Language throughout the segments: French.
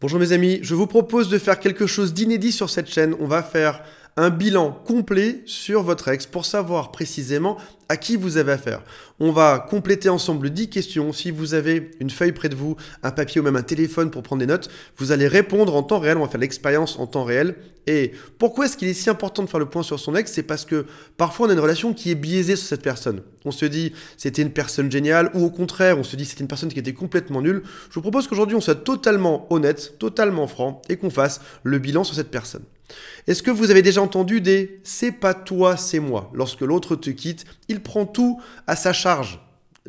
Bonjour mes amis, je vous propose de faire quelque chose d'inédit sur cette chaîne. On va faire un bilan complet sur votre ex pour savoir précisément à qui vous avez affaire. On va compléter ensemble 10 questions. Si vous avez une feuille près de vous, un papier ou même un téléphone pour prendre des notes, vous allez répondre en temps réel. On va faire l'expérience en temps réel. Et pourquoi est-ce qu'il est si important de faire le point sur son ex C'est parce que parfois on a une relation qui est biaisée sur cette personne. On se dit c'était une personne géniale ou au contraire on se dit c'était une personne qui était complètement nulle. Je vous propose qu'aujourd'hui on soit totalement honnête, totalement franc et qu'on fasse le bilan sur cette personne. Est-ce que vous avez déjà entendu des c'est pas toi, c'est moi Lorsque l'autre te quitte, il prend tout à sa charge.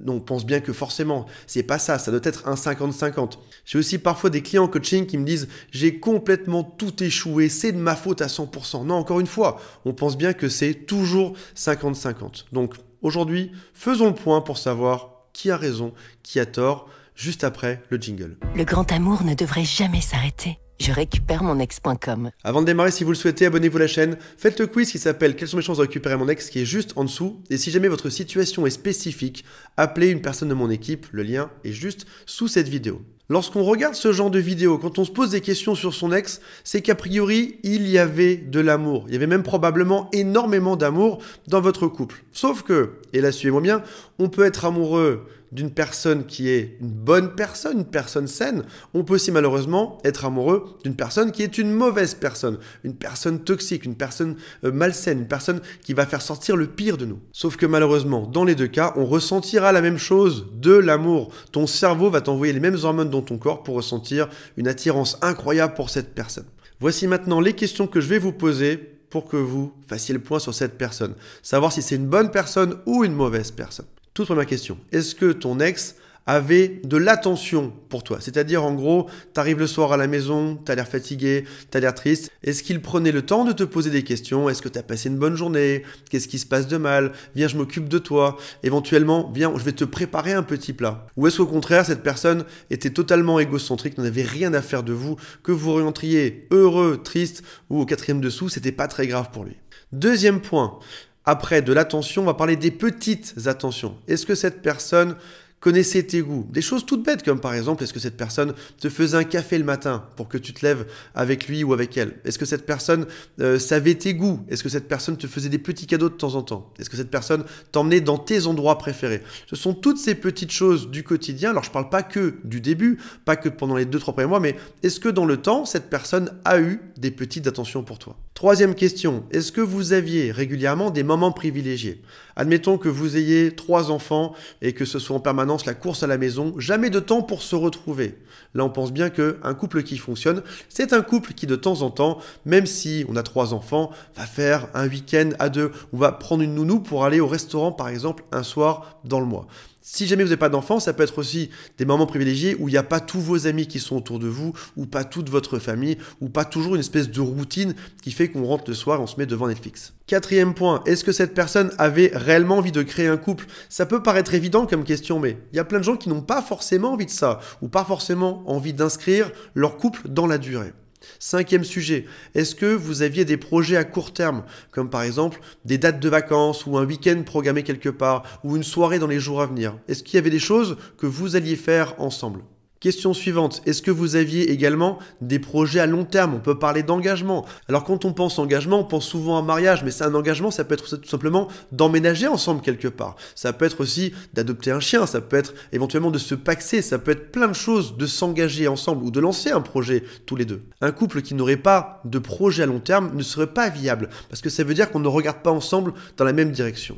On pense bien que forcément, c'est pas ça, ça doit être un 50-50. J'ai aussi parfois des clients en coaching qui me disent j'ai complètement tout échoué, c'est de ma faute à 100%. Non, encore une fois, on pense bien que c'est toujours 50-50. Donc aujourd'hui, faisons le point pour savoir qui a raison, qui a tort, juste après le jingle. Le grand amour ne devrait jamais s'arrêter je récupère mon ex.com. Avant de démarrer, si vous le souhaitez, abonnez-vous à la chaîne. Faites le quiz qui s'appelle Quelles sont mes chances de récupérer mon ex qui est juste en dessous. Et si jamais votre situation est spécifique, appelez une personne de mon équipe. Le lien est juste sous cette vidéo. Lorsqu'on regarde ce genre de vidéo, quand on se pose des questions sur son ex, c'est qu'a priori, il y avait de l'amour. Il y avait même probablement énormément d'amour dans votre couple. Sauf que, et là suivez-moi bien, on peut être amoureux d'une personne qui est une bonne personne, une personne saine, on peut aussi malheureusement être amoureux d'une personne qui est une mauvaise personne, une personne toxique, une personne euh, malsaine, une personne qui va faire sortir le pire de nous. Sauf que malheureusement, dans les deux cas, on ressentira la même chose de l'amour. Ton cerveau va t'envoyer les mêmes hormones dans ton corps pour ressentir une attirance incroyable pour cette personne. Voici maintenant les questions que je vais vous poser pour que vous fassiez le point sur cette personne. Savoir si c'est une bonne personne ou une mauvaise personne. Toute première question. Est-ce que ton ex avait de l'attention pour toi. C'est-à-dire, en gros, t'arrives le soir à la maison, t'as l'air fatigué, t'as l'air triste. Est-ce qu'il prenait le temps de te poser des questions Est-ce que t'as passé une bonne journée Qu'est-ce qui se passe de mal Viens, je m'occupe de toi. Éventuellement, viens, je vais te préparer un petit plat. Ou est-ce qu'au contraire, cette personne était totalement égocentrique, n'avait rien à faire de vous, que vous rentriez heureux, triste ou au quatrième dessous, c'était pas très grave pour lui. Deuxième point, après, de l'attention, on va parler des petites attentions. Est-ce que cette personne connaissait tes goûts Des choses toutes bêtes comme par exemple, est-ce que cette personne te faisait un café le matin pour que tu te lèves avec lui ou avec elle Est-ce que cette personne euh, savait tes goûts Est-ce que cette personne te faisait des petits cadeaux de temps en temps Est-ce que cette personne t'emmenait dans tes endroits préférés Ce sont toutes ces petites choses du quotidien. Alors je ne parle pas que du début, pas que pendant les deux trois premiers mois, mais est-ce que dans le temps, cette personne a eu des petites attentions pour toi Troisième question, est-ce que vous aviez régulièrement des moments privilégiés Admettons que vous ayez trois enfants et que ce soit en permanence la course à la maison, jamais de temps pour se retrouver. Là, on pense bien qu'un couple qui fonctionne, c'est un couple qui de temps en temps, même si on a trois enfants, va faire un week-end à deux, on va prendre une nounou pour aller au restaurant par exemple un soir dans le mois. Si jamais vous n'avez pas d'enfants, ça peut être aussi des moments privilégiés où il n'y a pas tous vos amis qui sont autour de vous, ou pas toute votre famille, ou pas toujours une espèce de routine qui fait qu'on rentre le soir et on se met devant Netflix. Quatrième point, est-ce que cette personne avait réellement envie de créer un couple Ça peut paraître évident comme question, mais il y a plein de gens qui n'ont pas forcément envie de ça, ou pas forcément envie d'inscrire leur couple dans la durée. Cinquième sujet, est-ce que vous aviez des projets à court terme, comme par exemple des dates de vacances ou un week-end programmé quelque part ou une soirée dans les jours à venir Est-ce qu'il y avait des choses que vous alliez faire ensemble Question suivante, est-ce que vous aviez également des projets à long terme On peut parler d'engagement. Alors quand on pense engagement, on pense souvent à un mariage, mais c'est un engagement, ça peut être tout simplement d'emménager ensemble quelque part. Ça peut être aussi d'adopter un chien, ça peut être éventuellement de se paxer, ça peut être plein de choses, de s'engager ensemble ou de lancer un projet tous les deux. Un couple qui n'aurait pas de projet à long terme ne serait pas viable, parce que ça veut dire qu'on ne regarde pas ensemble dans la même direction.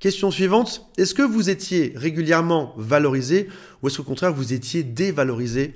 Question suivante, est-ce que vous étiez régulièrement valorisé ou est-ce qu'au contraire vous étiez dévalorisé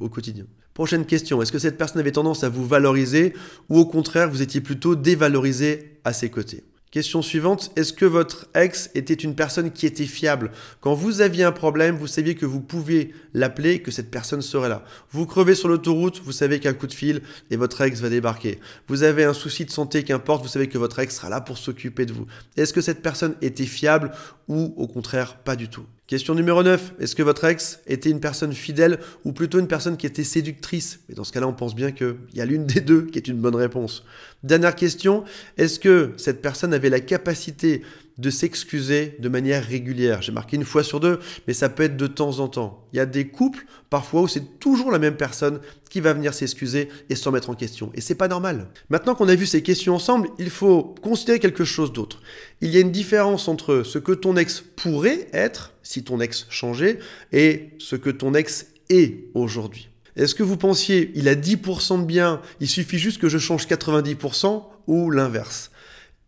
au quotidien Prochaine question, est-ce que cette personne avait tendance à vous valoriser ou au contraire vous étiez plutôt dévalorisé à ses côtés Question suivante, est-ce que votre ex était une personne qui était fiable Quand vous aviez un problème, vous saviez que vous pouviez l'appeler, que cette personne serait là. Vous crevez sur l'autoroute, vous savez qu'un coup de fil et votre ex va débarquer. Vous avez un souci de santé, qu'importe, vous savez que votre ex sera là pour s'occuper de vous. Est-ce que cette personne était fiable ou au contraire pas du tout Question numéro 9. Est-ce que votre ex était une personne fidèle ou plutôt une personne qui était séductrice Et dans ce cas-là, on pense bien qu'il y a l'une des deux qui est une bonne réponse. Dernière question. Est-ce que cette personne avait la capacité de s'excuser de manière régulière. J'ai marqué une fois sur deux, mais ça peut être de temps en temps. Il y a des couples parfois où c'est toujours la même personne qui va venir s'excuser et s'en mettre en question. Et c'est pas normal. Maintenant qu'on a vu ces questions ensemble, il faut considérer quelque chose d'autre. Il y a une différence entre ce que ton ex pourrait être si ton ex changeait et ce que ton ex est aujourd'hui. Est-ce que vous pensiez, il a 10% de bien, il suffit juste que je change 90% ou l'inverse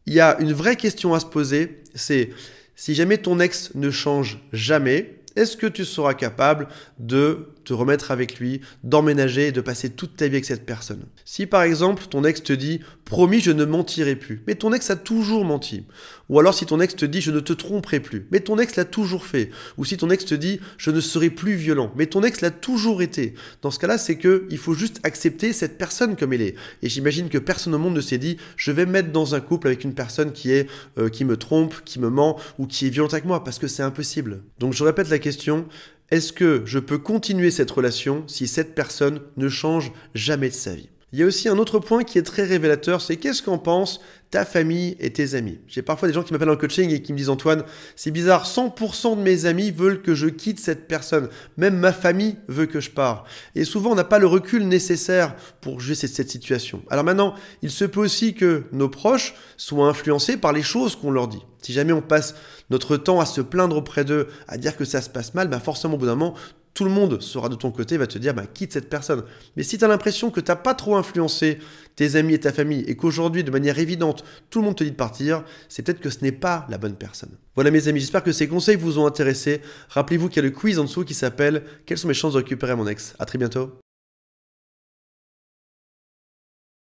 Il y a une vraie question à se poser, c'est si jamais ton ex ne change jamais, est-ce que tu seras capable de se remettre avec lui, d'emménager et de passer toute ta vie avec cette personne. Si par exemple ton ex te dit promis je ne mentirai plus, mais ton ex a toujours menti. Ou alors si ton ex te dit je ne te tromperai plus, mais ton ex l'a toujours fait. Ou si ton ex te dit je ne serai plus violent, mais ton ex l'a toujours été. Dans ce cas-là, c'est que il faut juste accepter cette personne comme elle est. Et j'imagine que personne au monde ne s'est dit je vais me mettre dans un couple avec une personne qui est euh, qui me trompe, qui me ment ou qui est violente avec moi parce que c'est impossible. Donc je répète la question est-ce que je peux continuer cette relation si cette personne ne change jamais de sa vie il y a aussi un autre point qui est très révélateur, c'est qu'est-ce qu'en pense ta famille et tes amis. J'ai parfois des gens qui m'appellent en coaching et qui me disent Antoine, c'est bizarre, 100% de mes amis veulent que je quitte cette personne. Même ma famille veut que je pars. Et souvent, on n'a pas le recul nécessaire pour juger cette, situation. Alors maintenant, il se peut aussi que nos proches soient influencés par les choses qu'on leur dit. Si jamais on passe notre temps à se plaindre auprès d'eux, à dire que ça se passe mal, bah forcément au bout d'un moment, tout le monde sera de ton côté, va te dire bah, quitte cette personne. Mais si tu as l'impression que tu n'as pas trop influencé tes amis et ta famille et qu'aujourd'hui, de manière évidente, tout le monde te dit de partir, c'est peut-être que ce n'est pas la bonne personne. Voilà mes amis, j'espère que ces conseils vous ont intéressé. Rappelez-vous qu'il y a le quiz en dessous qui s'appelle Quelles sont mes chances de récupérer mon ex A très bientôt.